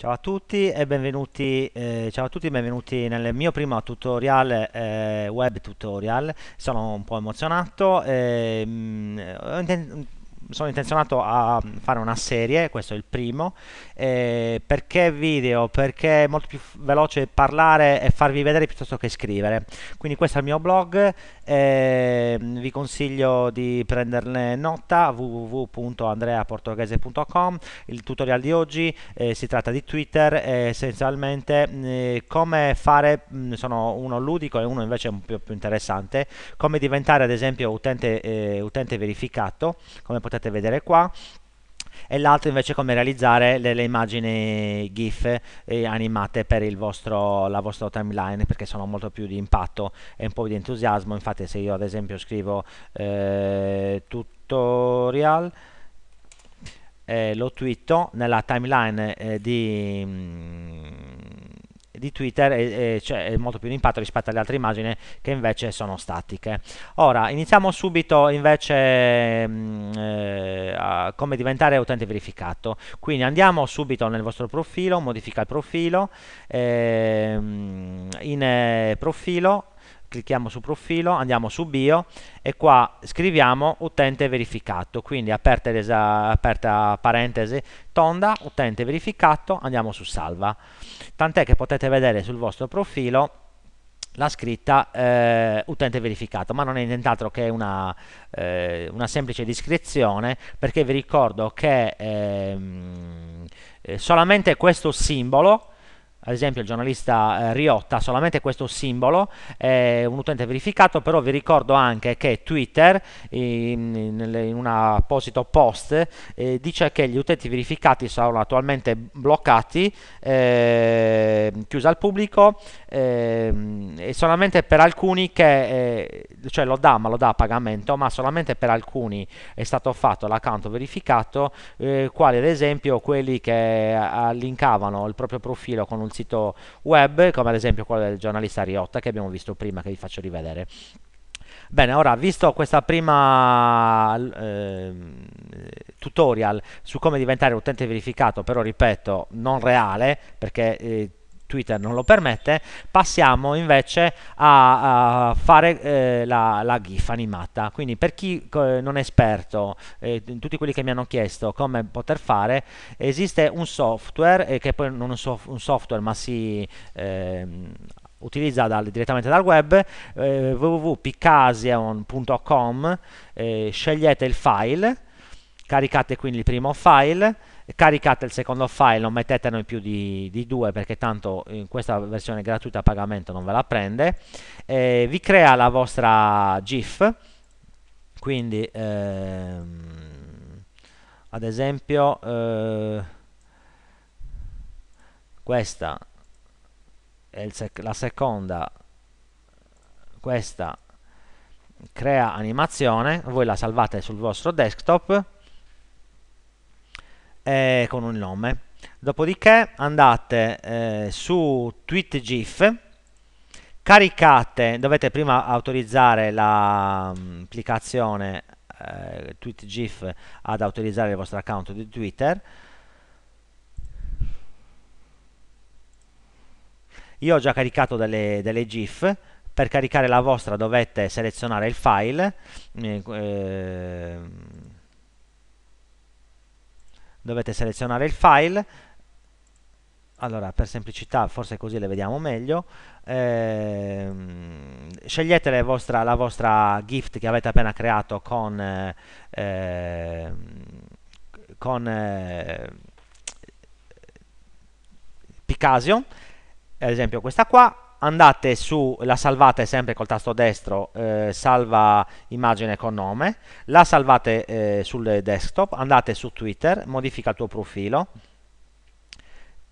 Ciao a tutti e benvenuti, eh, ciao a tutti e benvenuti nel mio primo tutorial, eh, web tutorial. Sono un po' emozionato. Eh, mh, sono intenzionato a mm, fare una serie, questo è il primo, eh, perché video? Perché è molto più veloce parlare e farvi vedere piuttosto che scrivere. Quindi questo è il mio blog, eh, vi consiglio di prenderne nota www.andreaportoghese.com. Il tutorial di oggi eh, si tratta di Twitter, eh, essenzialmente eh, come fare, mh, mm, sono uno ludico e uno invece un po' più interessante, come diventare ad esempio utente, eh, utente verificato, come potete potete vedere qua e l'altro invece come realizzare le, le immagini GIF eh, animate per il vostro, la vostra timeline perché sono molto più di impatto e un po' di entusiasmo infatti se io ad esempio scrivo eh, tutorial eh, lo twitto nella timeline eh, di mm, di Twitter e, e c'è cioè, molto più di impatto rispetto alle altre immagini che invece sono statiche. Ora iniziamo subito invece mh, mm, eh, a come diventare utente verificato. Quindi andiamo subito nel vostro profilo, modifica il profilo, ehm, in eh, profilo clicchiamo su profilo, andiamo su bio e qua scriviamo utente verificato, quindi aperta, aperta parentesi tonda, utente verificato, andiamo su salva. Tant'è che potete vedere sul vostro profilo la scritta eh, utente verificato, ma non è nient'altro che una, eh, una, semplice descrizione, perché vi ricordo che ehm, eh, solamente questo simbolo ad esempio il giornalista eh, Riotta solamente questo simbolo, è un utente verificato, però vi ricordo anche che Twitter in, in, in un apposito post eh, dice che gli utenti verificati sono attualmente bloccati, eh, chiusi al pubblico ehm, e solamente per alcuni che, eh, cioè lo dà ma lo dà a pagamento, ma solamente per alcuni è stato fatto l'account verificato, eh, quali ad esempio quelli che eh, linkavano il proprio profilo con un un sito web come ad esempio quello del giornalista Riotta che abbiamo visto prima che vi faccio rivedere. Bene, ora visto questa prima eh, tutorial su come diventare utente verificato, però ripeto, non reale, perché eh, Twitter non lo permette, passiamo invece a, a fare eh, la, la, GIF animata. Quindi per chi eh, non è esperto, eh, tutti quelli che mi hanno chiesto come poter fare, esiste un software, eh, che poi non un, sof un software ma si ehm, utilizza dal, direttamente dal web eh, www.picasion.com eh, scegliete il file caricate quindi il primo file caricate il secondo file, non mettetene più di, di, due perché tanto in questa versione gratuita a pagamento non ve la prende, eh, vi crea la vostra GIF, quindi ehm, ad esempio eh, questa è sec la seconda, questa crea animazione, voi la salvate sul vostro desktop, eh, con un nome. Dopodiché andate eh, su TweetGIF, caricate, dovete prima autorizzare l'applicazione mm, eh, TweetGIF ad autorizzare il vostro account di Twitter. Io ho già caricato delle, delle GIF, per caricare la vostra dovete selezionare il file, eh, ehm, dovete selezionare il file allora per semplicità forse così le vediamo meglio ehm, scegliete vostra, la vostra gift che avete appena creato con, eh, con eh, Picasio ad esempio questa qua andate su, la salvate sempre col tasto destro, eh, salva immagine con nome, la salvate eh, sul desktop, andate su Twitter, modifica il tuo profilo,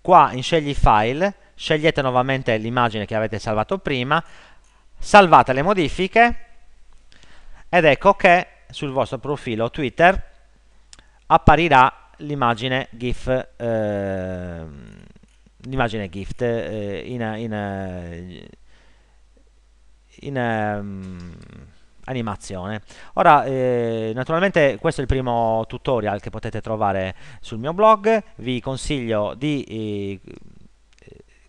qua in scegli file, scegliete nuovamente l'immagine che avete salvato prima, salvate le modifiche ed ecco che sul vostro profilo Twitter apparirà l'immagine GIF eh, l'immagine gift eh, in, in, eh, in um, animazione ora eh, naturalmente questo è il primo tutorial che potete trovare sul mio blog vi consiglio di eh,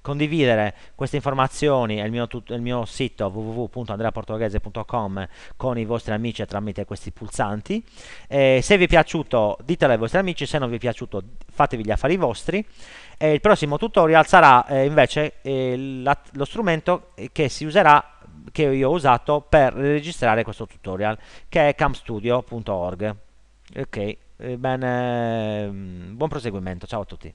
condividere queste informazioni e il, il mio, sito www.andreaportoghese.com con i vostri amici tramite questi pulsanti. Eh, se vi è piaciuto ditelo ai vostri amici, se non vi è piaciuto fatevi gli affari vostri. Eh, il prossimo tutorial sarà eh, invece eh, la, lo strumento che si userà che io ho usato per registrare questo tutorial che è camstudio.org ok eh, bene ehm, buon proseguimento ciao a tutti